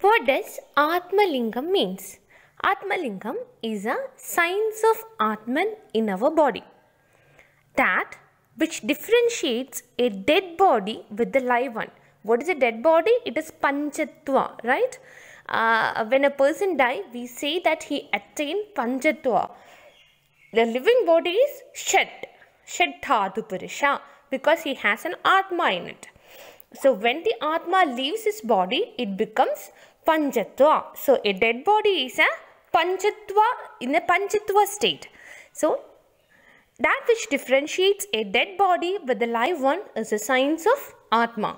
What does Atmalingam means? Atmalingam is a science of Atman in our body. That which differentiates a dead body with the live one. What is a dead body? It is Panchatva, right? Uh, when a person dies, we say that he attained Panchatva. The living body is Shat, Shat Purusha because he has an Atma in it. So when the Atma leaves his body, it becomes Panchatva. So a dead body is a Panchatva in a Panchatva state. So that which differentiates a dead body with a live one is a science of Atma.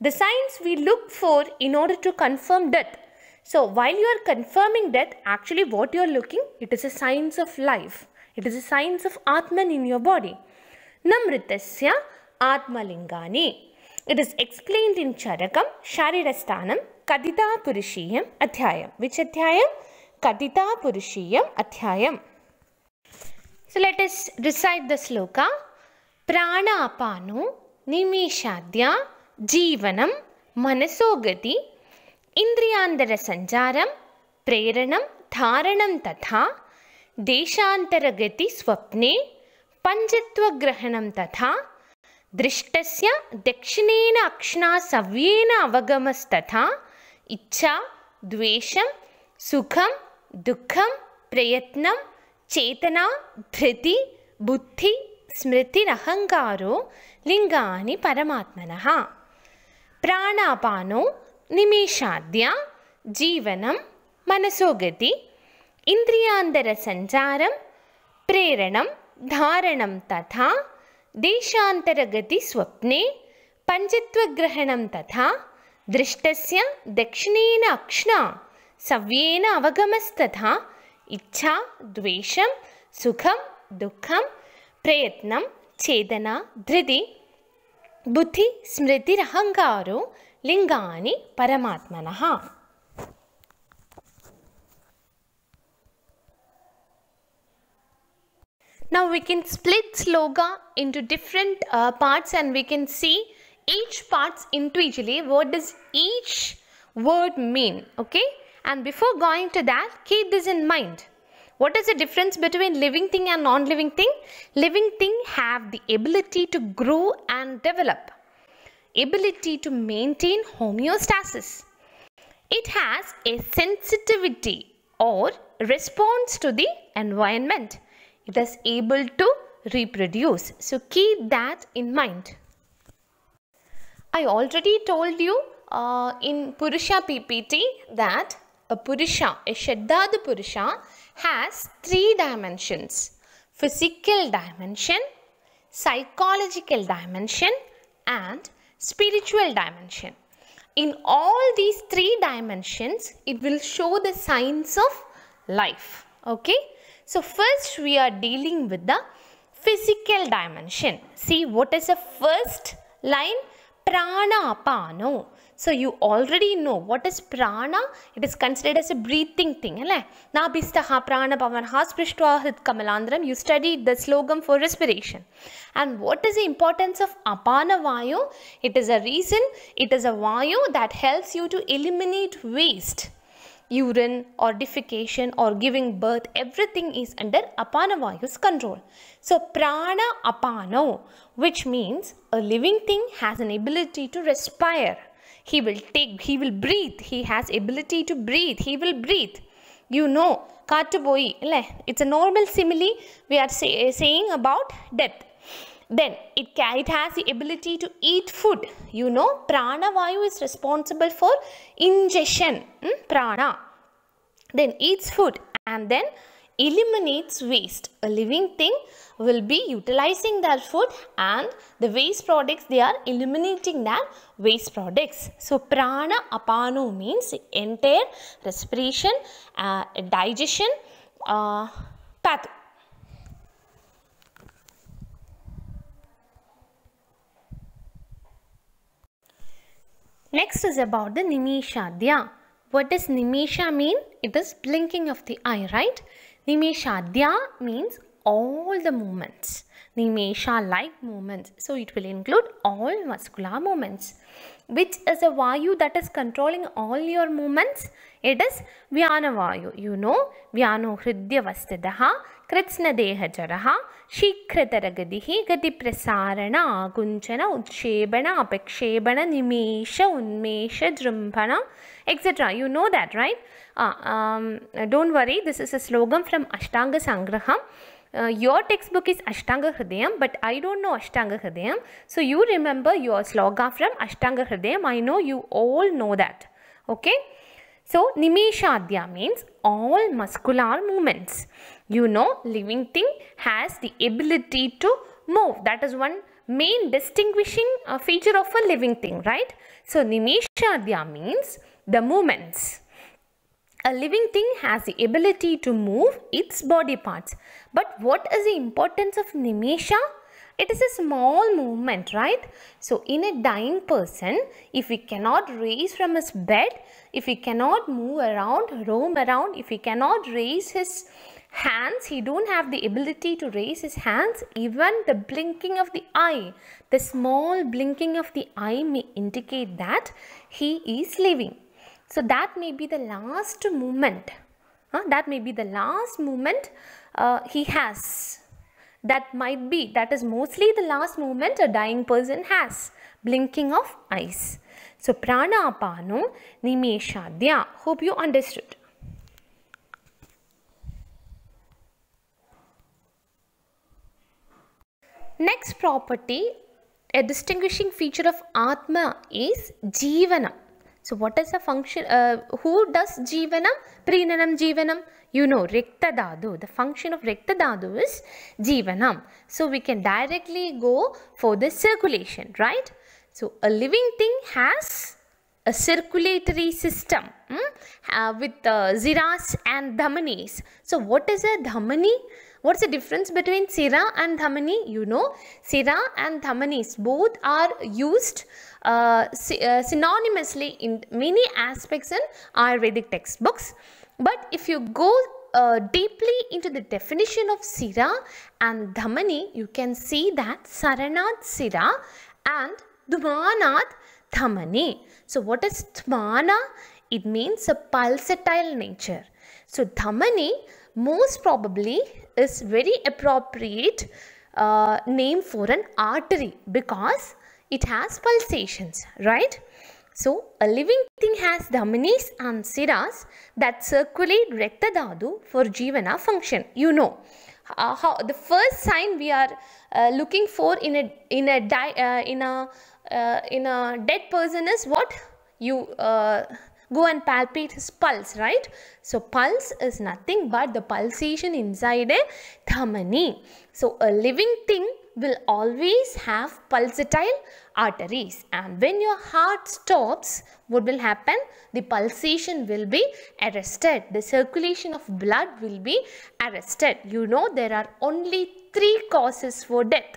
The science we look for in order to confirm death. So while you are confirming death, actually what you are looking, it is a science of life. It is a science of Atman in your body. Namritasya Atmalingani. It is explained in Charakam, Sharirastanam, Kadita Purushiyam Adhyayam. Which Adhyayam? Kadita Purushiyam Adhyayam. So let us recite the sloka. Pranapanu Nimishadya Jivanam Manasogati Indriyandara Sanjaram Preranam Dharanam Tatha देशांतरगति स्वप्ने पंचत्वग्रहणं तथा दृष्टस्य दक्षिणेन अक्ष्णा सव्येन अवगमस्तथा इच्छा द्वेषं सुखं दुःखं प्रयत्नं चेतना धृति बुद्धिस्मृतिरहङ्कारो लिङ्गानि परमात्मनः प्राणापानो निमेषाद्य जीवनं मनसोगति इन्द्रियान्तरसञ्चारं प्रेरणं धारणं तथा देशान्तरगतिस्वप्ने पञ्चत्वग्रहणं तथा दृष्टस्य दक्षिणेन अक्ष्णा सव्येन अवगमस्तथा इच्छा द्वेषं सुखं दुःखं प्रयत्नं చేదన ధృతి బుద్ధి స్మృతిరహంకారో Lingani పరమాత్మన Now we can split sloga into different uh, parts and we can see each parts individually. What does each word mean? Okay. And before going to that, keep this in mind. What is the difference between living thing and non-living thing? Living thing have the ability to grow and develop. Ability to maintain homeostasis. It has a sensitivity or response to the environment thus able to reproduce. So keep that in mind. I already told you uh, in Purusha PPT that a Purusha, a Shaddada Purusha has three dimensions. Physical dimension, psychological dimension and spiritual dimension. In all these three dimensions, it will show the signs of life. Okay. So first we are dealing with the physical dimension. See what is the first line? Pranapano. So you already know what is prana. It is considered as a breathing thing. Nabhistaha prana pavanha sprishtvahit kamalandram. You studied the slogan for respiration. And what is the importance of apana vayu? It is a reason. It is a vayu that helps you to eliminate waste urine or defecation or giving birth, everything is under Apanavayu's control. So prana apano, which means a living thing has an ability to respire. He will take, he will breathe. He has ability to breathe. He will breathe. You know, kaattu poi, it's a normal simile we are say, saying about death. Then it, can, it has the ability to eat food. You know, pranavayu is responsible for ingestion. Hmm? Prana. Then eats food and then eliminates waste. A living thing will be utilizing that food and the waste products they are eliminating that waste products. So prana apano means entire respiration, uh, digestion uh, path Next is about the Nimishadya. What does Nimisha mean? It is blinking of the eye, right? Nimishadya means all the movements. Nimesha-like movements. So it will include all muscular movements. Which is a Vayu that is controlling all your movements? It is Vyana Vayu. You know, Vyano Hridya Vastidaha शीघ्रतर गति गति प्रसारण आकुञ्चन उत्क्षेपण अपक्षेपण निमेष उन्मेष जृंभण etcetera you know that right don't worry this is a slogan from Ashtanga Sangraha Uh, your textbook is Ashtanga Hridayam, but I don't know Ashtanga Hridayam. So you remember your sloga from Ashtanga Hridayam. I know you all know that. Okay? So Nimeshadhya means all muscular movements. You know, living thing has the ability to move. That is one main distinguishing uh, feature of a living thing, right? So, Nimeshadya means the movements. A living thing has the ability to move its body parts. But what is the importance of Nimesha? It is a small movement, right? So in a dying person, if he cannot raise from his bed, if he cannot move around, roam around, if he cannot raise his hands he don't have the ability to raise his hands even the blinking of the eye the small blinking of the eye may indicate that he is leaving so that may be the last movement that may be the last movement uh, he has that might be that is mostly the last movement a dying person has blinking of eyes so prana pranapano nimeshadya hope you understood Next property, a distinguishing feature of Atma is Jivanam. So what is the function, uh, who does Jivanam? Prinanam Jivanam. You know Rikta Dhadu. The function of Rikta Dhadu is Jivanam. So we can directly go for the circulation, right? So a living thing has a circulatory system hmm? uh, with uh, Ziras and Dhamanis. So what is a Dhamani? What's the difference between Sira and Dhamani? You know, Sira and Dhamanis both are used uh, uh, synonymously in many aspects in Ayurvedic textbooks. But if you go uh, deeply into the definition of Sira and Dhamani, you can see that Saranat Sira and Dhumanat Dhamani. So what is Dhamana? It means a pulsatile nature. So Dhamani most probably is very appropriate uh, name for an artery because it has pulsations, right? So, a living thing has dhamnis and siras that circulate rektadadu for jivana function. You know, uh, how, the first sign we are uh, looking for in a in a di, uh, in a uh, in a dead person is what you uh, go and palpate his pulse, right? So pulse is nothing but the pulsation inside a dhamani. So a living thing will always have pulsatile arteries and when your heart stops what will happen the pulsation will be arrested the circulation of blood will be arrested you know there are only three causes for death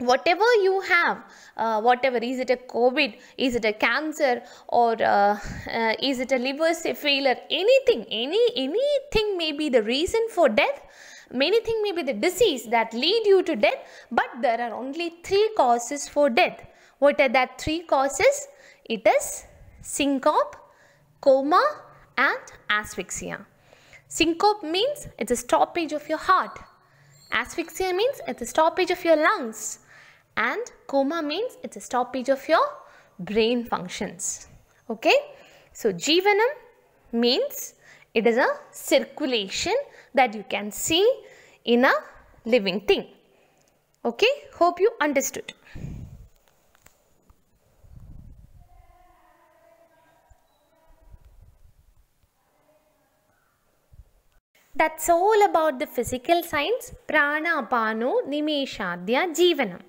whatever you have uh, whatever is it a covid is it a cancer or uh, uh, is it a liver failure anything any anything may be the reason for death many things may be the disease that lead you to death but there are only three causes for death what are that three causes it is syncope coma and asphyxia syncope means it's a stoppage of your heart asphyxia means it's a stoppage of your lungs and coma means it's a stoppage of your brain functions. Okay. So, Jivanam means it is a circulation that you can see in a living thing. Okay. Hope you understood. That's all about the physical science Pranapano Nimeshadya Jivanam.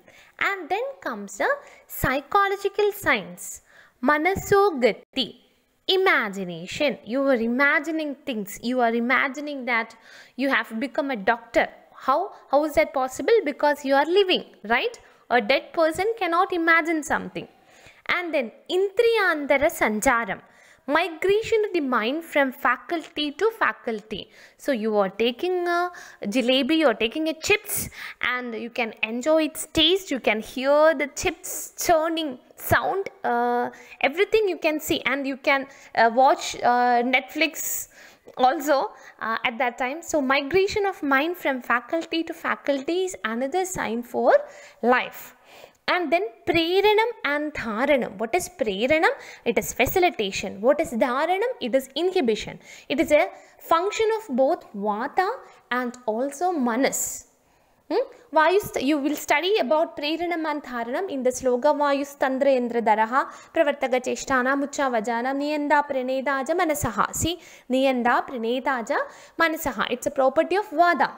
And then comes the psychological science, manasogati, imagination. You are imagining things. You are imagining that you have become a doctor. How? How is that possible? Because you are living, right? A dead person cannot imagine something. And then Indriyantara Sanjaram migration of the mind from faculty to faculty. So you are taking a jalebi, you are taking a chips and you can enjoy its taste, you can hear the chips churning sound, uh, everything you can see and you can uh, watch uh, Netflix also uh, at that time. So migration of mind from faculty to faculty is another sign for life. And then Preranam and Dharanam. What is Preranam? It is facilitation. What is Dharanam? It is inhibition. It is a function of both Vata and also Manas. Hmm? you will study about Preranam and Dharanam in the sloga Vayus Tantra Indra Daraha Pravartaga Cheshtana Mucha Vajana Niyanda Pranetaja Manasaha. See, Niyanda Pranetaja Manasaha. It's a property of Vada.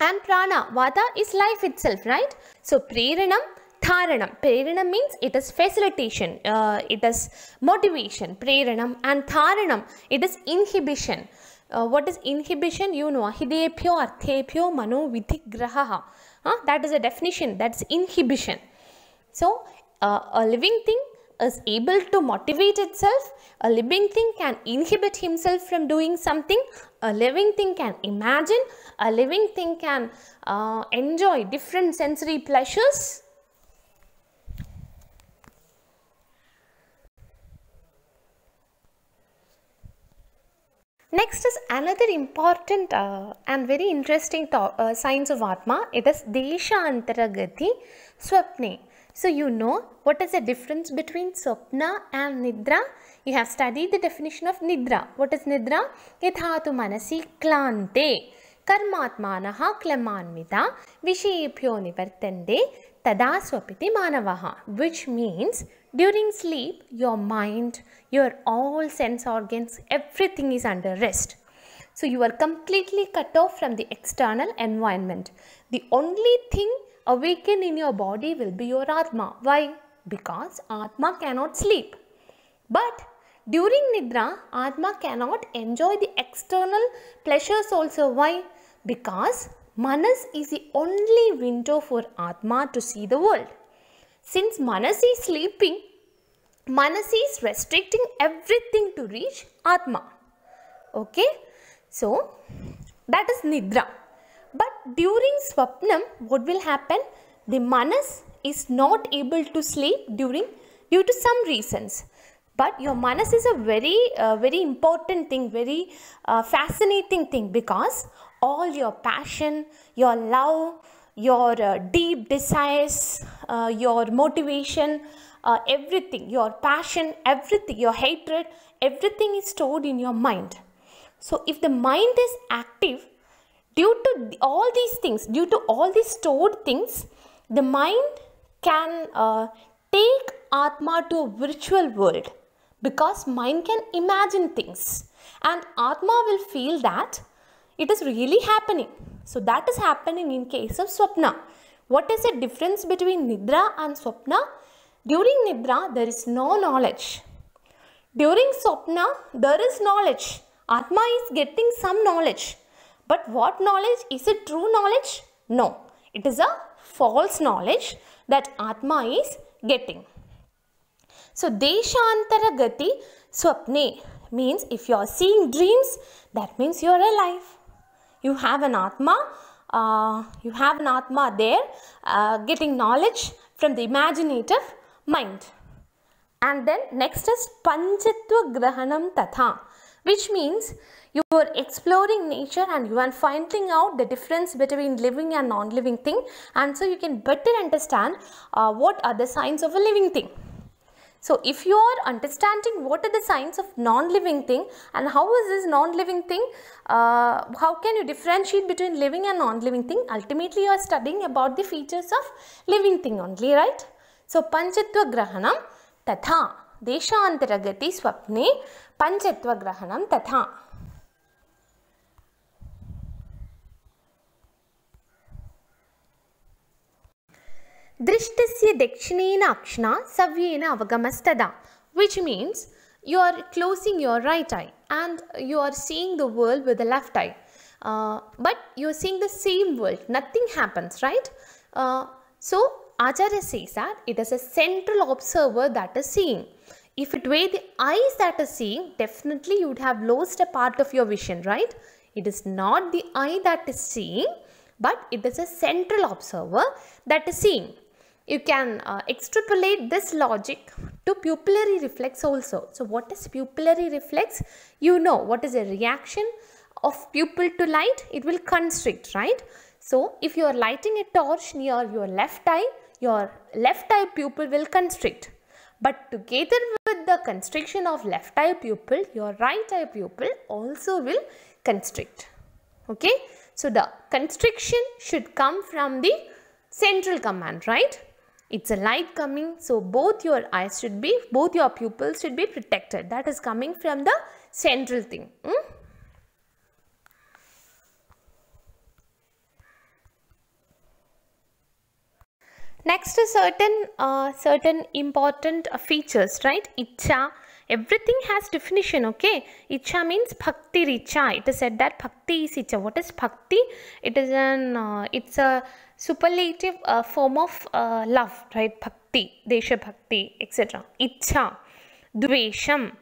And Prana, vata is life itself, right? So, Preranam Tharanam. Prerana means it is facilitation, uh, it is motivation, Prerana, and Tharanam, it is inhibition. Uh, what is inhibition? You know, ahidepyo arthepyo mano vidigraha. Huh? That is a definition, that's inhibition. So, uh, a living thing is able to motivate itself. A living thing can inhibit himself from doing something. A living thing can imagine. A living thing can uh, enjoy different sensory pleasures. Next is another important uh, and very interesting uh, signs of Atma. It is Desha Antaragati Swapne. So you know what is the difference between Swapna and Nidra. You have studied the definition of Nidra. What is Nidra? Yathaatu Manasi Klante. Karmatmanaha क्लमान्विता विषयेभ्यो निवर्तन्ते Tada स्वपिति manavaha. Which means during sleep, your mind, your all sense organs, everything is under rest. So you are completely cut off from the external environment. The only thing awakened in your body will be your Atma. Why? Because Atma cannot sleep. But during Nidra, Atma cannot enjoy the external pleasures also. Why? Because Manas is the only window for Atma to see the world. Since Manas is sleeping, Manas is restricting everything to reach Atma. Okay? So, that is Nidra. But during Swapnam, what will happen? The Manas is not able to sleep during due to some reasons. But your Manas is a very, uh, very important thing, very uh, fascinating thing because all your passion, your love, your uh, deep desires, uh, your motivation, uh, everything, your passion, everything, your hatred, everything is stored in your mind. So if the mind is active, due to all these things, due to all these stored things, the mind can uh, take Atma to a virtual world because mind can imagine things and Atma will feel that it is really happening. So that is happening in case of Swapna. What is the difference between Nidra and Swapna? During Nidra, there is no knowledge. During Swapna, there is knowledge. Atma is getting some knowledge. But what knowledge? Is it true knowledge? No. It is a false knowledge that Atma is getting. So, Deshantara Gati Swapne means if you are seeing dreams, that means you are alive you have an Atma, uh, you have an Atma there uh, getting knowledge from the imaginative mind. And then next is Panchitva Grahanam Tatha which means you are exploring nature and you are finding out the difference between living and non-living thing and so you can better understand uh, what are the signs of a living thing. So if you are understanding what are the signs of non-living thing and how is this non-living thing, uh, how can you differentiate between living and non-living thing, ultimately you are studying about the features of living thing only, right? So Panchatva Grahanam Tatha antaragati Swapne Panchatva Grahanam Tatha. Drishtasya dakshinena akshna savyena avagamastada which means you are closing your right eye and you are seeing the world with the left eye. Uh, but you are seeing the same world. Nothing happens, right? Uh, so Acharya says that it is a central observer that is seeing. If it were the eyes that are seeing, definitely you would have lost a part of your vision, right? It is not the eye that is seeing, but it is a central observer that is seeing you can uh, extrapolate this logic to pupillary reflex also. So what is pupillary reflex? You know what is a reaction of pupil to light? It will constrict, right? So if you are lighting a torch near your left eye, your left eye pupil will constrict. But together with the constriction of left eye pupil, your right eye pupil also will constrict. Okay. So the constriction should come from the central command, right? It's a light coming, so both your eyes should be, both your pupils should be protected. That is coming from the central thing. Hmm? Next is certain, uh, certain important features, right? Icha, Everything has definition, okay? Icha means bhakti richa. It is said that bhakti is icha. What is bhakti? It is an, uh, it's a superlative uh, form of uh, love, right? Bhakti, desha bhakti, etc. Icha, dvesham.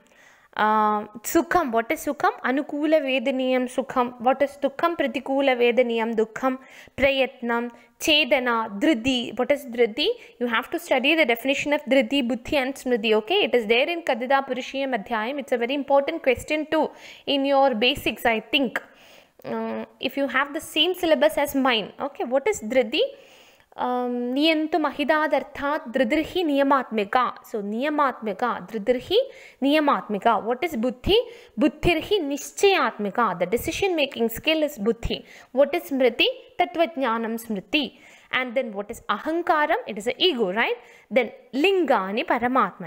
సుఖం what is సుఖం అనుకూల వేదనీయం సుఖం what is దుఃఖం ప్రతికూల వేదనీయం దుఃఖం ప్రయత్నం ఛేదన ధృతి వాట్ ఇస్ ధృతి you have to study the definition of ధృతి బుద్ధి అండ్ స్మృతి okay it is there in కదిదా పురుషీయం అధ్యాయం it's a very important question to in your basics I think if you have the same syllabus as mine okay what is ధృతి नियंत महिदादर्था दृदृहि नियमात्मिका सो नियमात्मिका दृदृहि नियमात्मिका what is बुद्धि बुद्धिर्हि निश्चयात्मिका the decision making skill is बुद्धि what is स्मृति तत्वज्ञान स्मृति and then what is अहंकार it is ego right then लिंगानी परमात्म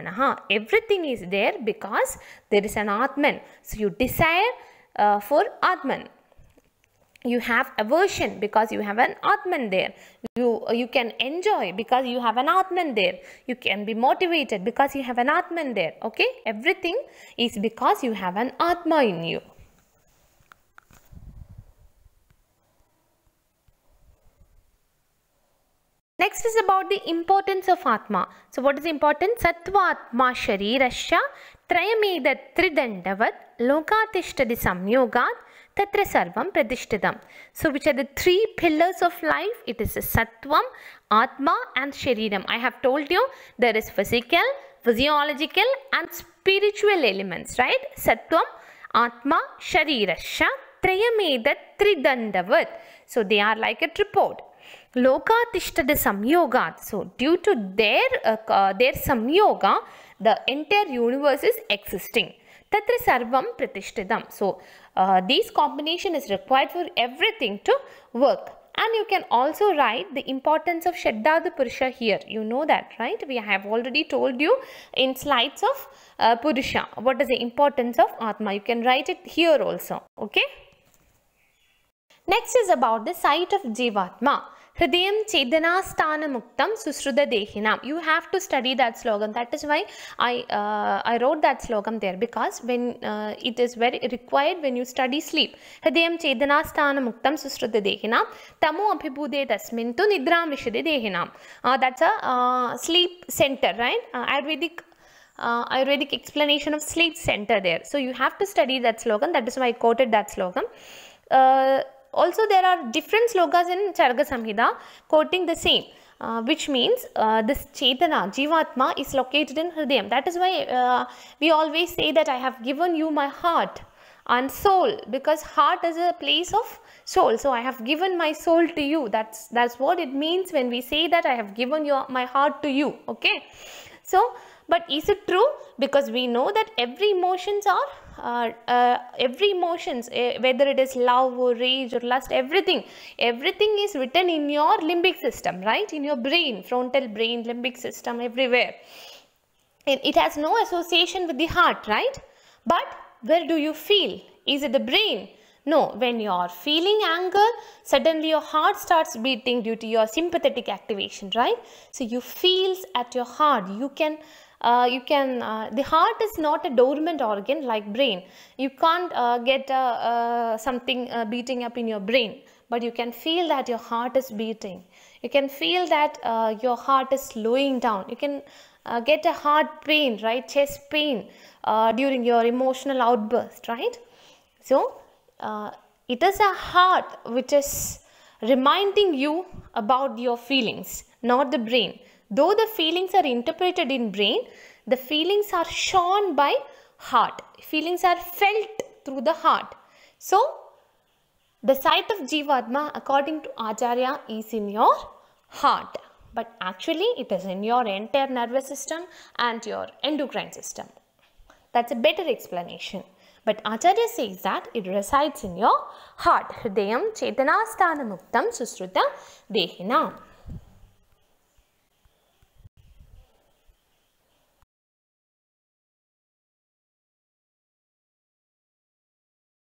everything is there because there is an आत्मन सो यू डिसायर फॉर आत्मन you have aversion because you have an atman there you you can enjoy because you have an atman there you can be motivated because you have an atman there okay everything is because you have an atma in you Next is about the importance of Atma. So what is important? Sattva Atma Sharirasya Trayamedat Tridandavat Lokatishtadi Samyogat Tatra Sarvam So which are the three pillars of life? It is Sattvam, Atma and Shariram. I have told you there is physical, physiological and spiritual elements, right? Sattvam, Atma, Sharirasya, Trayamedat, Tridandavat. So they are like a tripod. Lokatishtade Samyogat. So due to their, uh, their Samyoga, the entire universe is existing. Tatra Sarvam Pratishtidam. So uh, these combination is required for everything to work and you can also write the importance of Shuddha Purusha here. You know that, right? We have already told you in slides of uh, Purusha. What is the importance of Atma? You can write it here also, okay? Next is about the site of Jivatma. Hridayam Chedana Sthana Muktam Susruda Dehinam. You have to study that slogan. That is why I, uh, I wrote that slogan there because when uh, it is very required when you study sleep. Hridayam Chedana Sthana Muktam Susruda Dehinam. Tamo Abhibude Tasmin Tu Nidra Mishide Dehinam. That's a uh, sleep center, right? Uh, Ayurvedic uh, Ayurvedic explanation of sleep center there. So you have to study that slogan. That is why I quoted that slogan. Uh, Also there are different slogans in Charaka Samhita quoting the same. Uh, which means uh, this chetana Jivatma is located in Hridayam. That is why uh, we always say that I have given you my heart and soul because heart is a place of soul. So I have given my soul to you. That's, that's what it means when we say that I have given your, my heart to you. Okay. So but is it true? Because we know that every emotions are, uh, uh, every emotions, uh, whether it is love or rage or lust, everything, everything is written in your limbic system, right? In your brain, frontal brain, limbic system, everywhere. And it has no association with the heart, right? But where do you feel? Is it the brain? No, when you are feeling anger, suddenly your heart starts beating due to your sympathetic activation, right? So you feels at your heart. You can uh, you can, uh, the heart is not a dormant organ like brain. You can't uh, get uh, uh, something beating up in your brain, but you can feel that your heart is beating. You can feel that your heart is slowing down. You can get a heart pain, right, chest pain during your emotional outburst, right? So, it is a heart which is reminding you about your feelings, not the brain. Though the feelings are interpreted in brain, the feelings are shown by heart. Feelings are felt through the heart. So, the site of Jivatma according to Acharya is in your heart. But actually it is in your entire nervous system and your endocrine system. That's a better explanation. But Acharya says that it resides in your heart. Hridayam Chetanasthanamuktam Susruta Dehina.